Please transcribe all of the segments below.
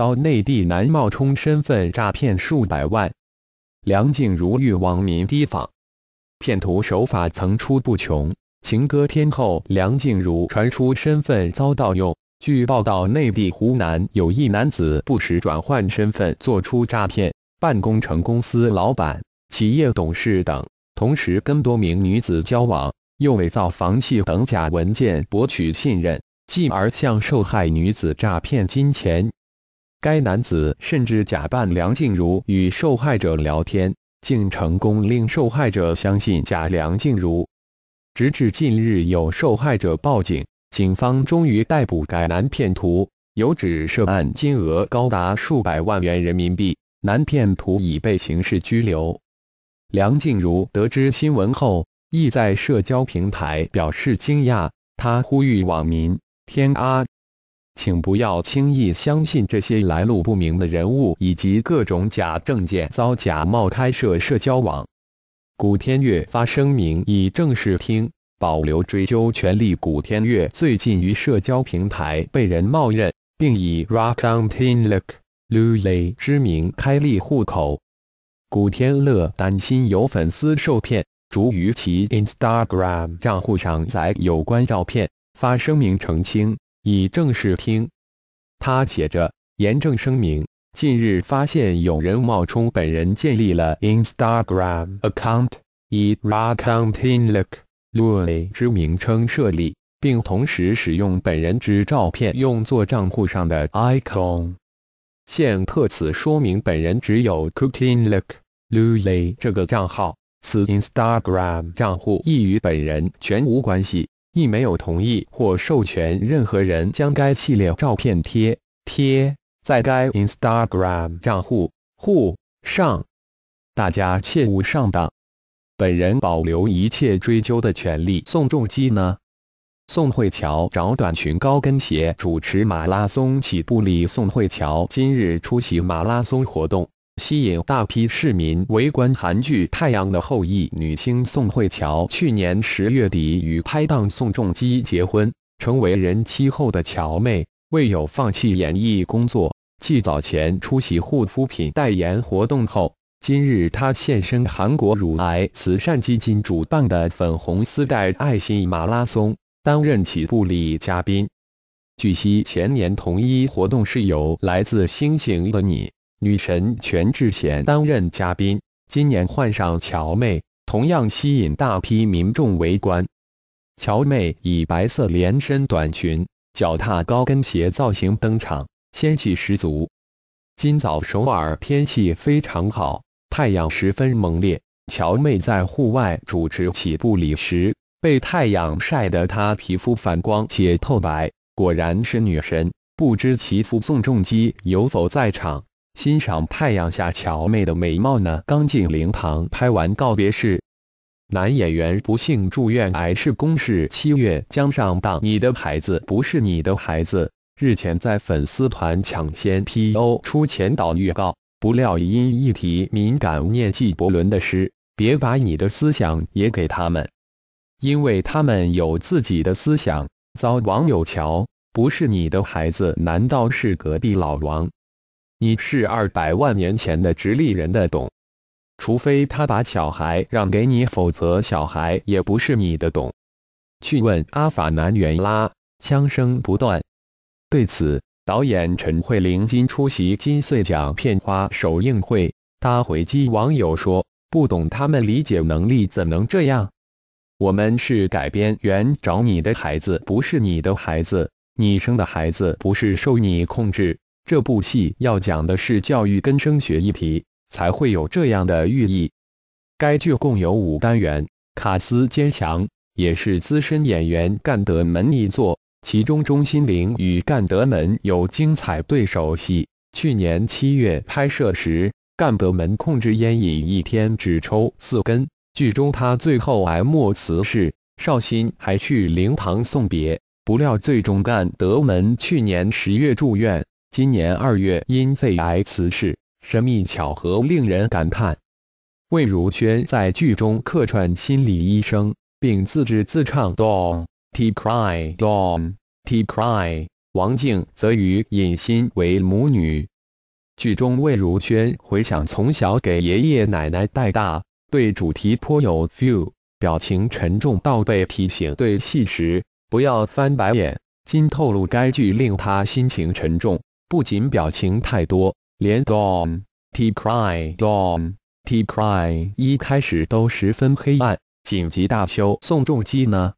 遭内地男冒充身份诈骗数百万，梁静茹遇网民提防，骗徒手法层出不穷。情歌天后梁静茹传出身份遭盗用，据报道，内地湖南有一男子不时转换身份，做出诈骗，办工程公司老板、企业董事等，同时跟多名女子交往，又伪造房契等假文件博取信任，继而向受害女子诈骗金钱。该男子甚至假扮梁静茹与受害者聊天，竟成功令受害者相信假梁静茹。直至近日有受害者报警，警方终于逮捕该男骗徒，有指涉案金额高达数百万元人民币。男骗徒已被刑事拘留。梁静茹得知新闻后亦在社交平台表示惊讶，她呼吁网民：“天啊！”请不要轻易相信这些来路不明的人物以及各种假证件、遭假冒开设社交网。古天乐发声明以正式听保留追究权利。古天乐最近于社交平台被人冒认，并以 r o c k o n t n l o o k l u u i y 之名开立户口。古天乐担心有粉丝受骗，逐于其 Instagram 账户上载有关照片，发声明澄清。以正式听，他写着严正声明：近日发现有人冒充本人建立了 Instagram account，以 r a c o n t n Luley o o 之名称设立，并同时使用本人之照片用作账户上的 icon。现特此说明，本人只有 c o o k o n l e Luley 这个账号，此 Instagram 账户亦与本人全无关系。亦没有同意或授权任何人将该系列照片贴贴在该 Instagram 账户户上，大家切勿上当。本人保留一切追究的权利。宋仲基呢？宋慧乔着短裙高跟鞋主持马拉松起步礼，宋慧乔今日出席马拉松活动。吸引大批市民围观韩剧《太阳的后裔》女星宋慧乔去年十月底与拍档宋仲基结婚，成为人妻后的乔妹未有放弃演艺工作，继早前出席护肤品代言活动后，今日她现身韩国乳癌慈善基金主办的粉红丝带爱心马拉松，担任起步礼嘉宾。据悉，前年同一活动是由来自《星星的你》。女神全智贤担任嘉宾，今年换上乔妹，同样吸引大批民众围观。乔妹以白色连身短裙、脚踏高跟鞋造型登场，仙气十足。今早首尔天气非常好，太阳十分猛烈。乔妹在户外主持起步礼时，被太阳晒得她皮肤反光且透白，果然是女神。不知其父宋仲基有否在场？欣赏太阳下乔妹的美貌呢？刚进灵堂拍完告别式，男演员不幸住院，癌是公示。七月将上档，《你的孩子不是你的孩子》日前在粉丝团抢先 PO 出前导预告，不料因一提敏感念纪伯伦的诗，别把你的思想也给他们，因为他们有自己的思想。遭网友瞧，不是你的孩子，难道是隔壁老王？你是二百万年前的直立人的懂？除非他把小孩让给你，否则小孩也不是你的懂。去问阿法南原拉，枪声不断。对此，导演陈慧玲今出席金穗奖片花首映会，她回击网友说：“不懂他们理解能力怎能这样？我们是改编员，找你的孩子不是你的孩子，你生的孩子不是受你控制。”这部戏要讲的是教育跟升学议题，才会有这样的寓意。该剧共有五单元，卡斯坚强也是资深演员干德门一作，其中钟心凌与干德门有精彩对手戏。去年七月拍摄时，干德门控制烟瘾，一天只抽四根。剧中他最后哀没辞世，绍兴还去灵堂送别，不料最终干德门去年十月住院。今年二月因肺癌辞世，神秘巧合令人感叹。魏如萱在剧中客串心理医生，并自制自唱《Don't Cry》《Don't Cry》。王静则与尹欣为母女。剧中魏如萱回想从小给爷爷奶奶带大，对主题颇有 feel，表情沉重到被提醒对戏时不要翻白眼。今透露该剧令她心情沉重。不仅表情太多，连 Dawn T Cry、Dawn T Cry 一开始都十分黑暗。紧急大修，宋仲基呢？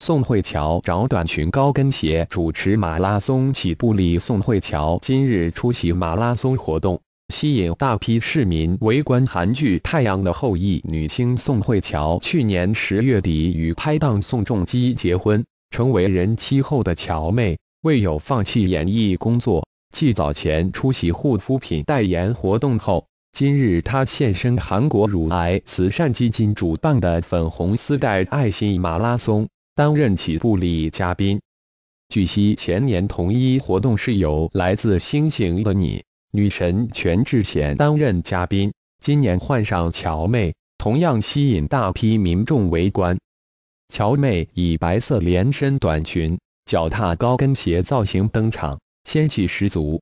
宋慧乔找短裙高跟鞋主持马拉松起步礼。宋慧乔今日出席马拉松活动，吸引大批市民围观。韩剧《太阳的后裔》女星宋慧乔去年十月底与拍档宋仲基结婚，成为人妻后的乔妹未有放弃演艺工作。继早前出席护肤品代言活动后，今日她现身韩国乳癌慈善基金主办的粉红丝带爱心马拉松，担任起步礼嘉宾。据悉，前年同一活动是由来自《星星的你》女神全智贤担任嘉宾，今年换上乔妹，同样吸引大批民众围观。乔妹以白色连身短裙、脚踏高跟鞋造型登场。仙气十足。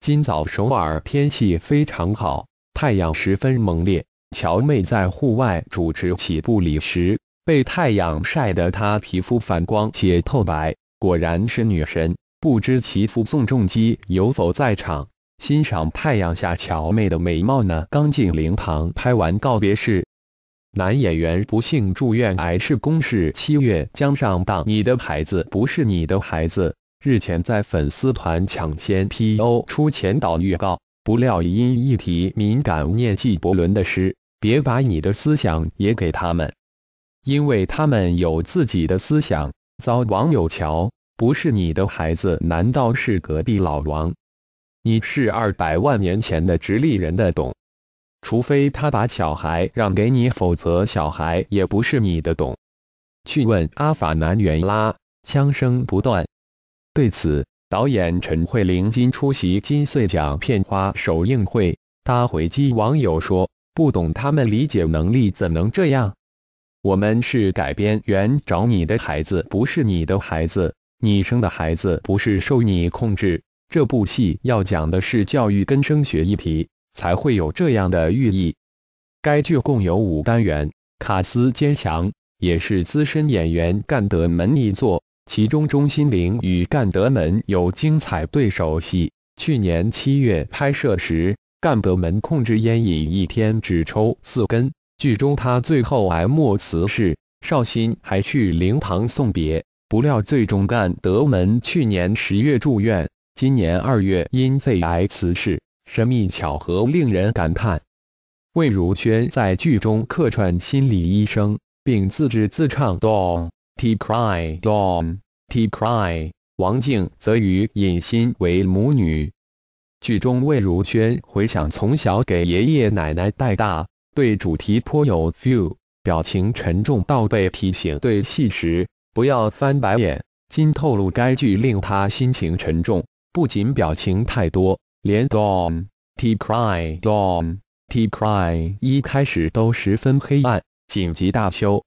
今早首尔天气非常好，太阳十分猛烈。乔妹在户外主持起步礼时，被太阳晒得她皮肤反光且透白，果然是女神。不知其父宋仲基有否在场欣赏太阳下乔妹的美貌呢？刚进灵堂拍完告别式，男演员不幸住院，癌是公示，七月将上档。你的孩子不是你的孩子。日前在粉丝团抢先 PO 出前导预告，不料因一提敏感念纪伯伦的诗：“别把你的思想也给他们，因为他们有自己的思想。”遭网友瞧：“不是你的孩子，难道是隔壁老王？你是二百万年前的直立人的懂？除非他把小孩让给你，否则小孩也不是你的懂。”去问阿法南原拉，枪声不断。对此，导演陈慧琳今出席金穗奖片花首映会，她回击网友说：“不懂他们理解能力怎能这样？我们是改编原找你的孩子，不是你的孩子，你生的孩子不是受你控制。这部戏要讲的是教育跟升学议题，才会有这样的寓意。”该剧共有五单元，卡斯坚强也是资深演员干德门一座。其中，钟心凌与干德门有精彩对手戏。去年七月拍摄时，干德门控制烟瘾，一天只抽四根。剧中他最后癌末辞世，邵兴还去灵堂送别。不料，最终干德门去年十月住院，今年二月因肺癌辞世，神秘巧合令人感叹。魏如萱在剧中客串心理医生，并自制自唱《Don》。T cry dawn T cry，王静则与尹欣为母女。剧中魏如萱回想从小给爷爷奶奶带大，对主题颇有 feel，表情沉重到被提醒对戏时不要翻白眼。今透露该剧令她心情沉重，不仅表情太多，连 dawn T cry dawn T cry 一开始都十分黑暗，紧急大修。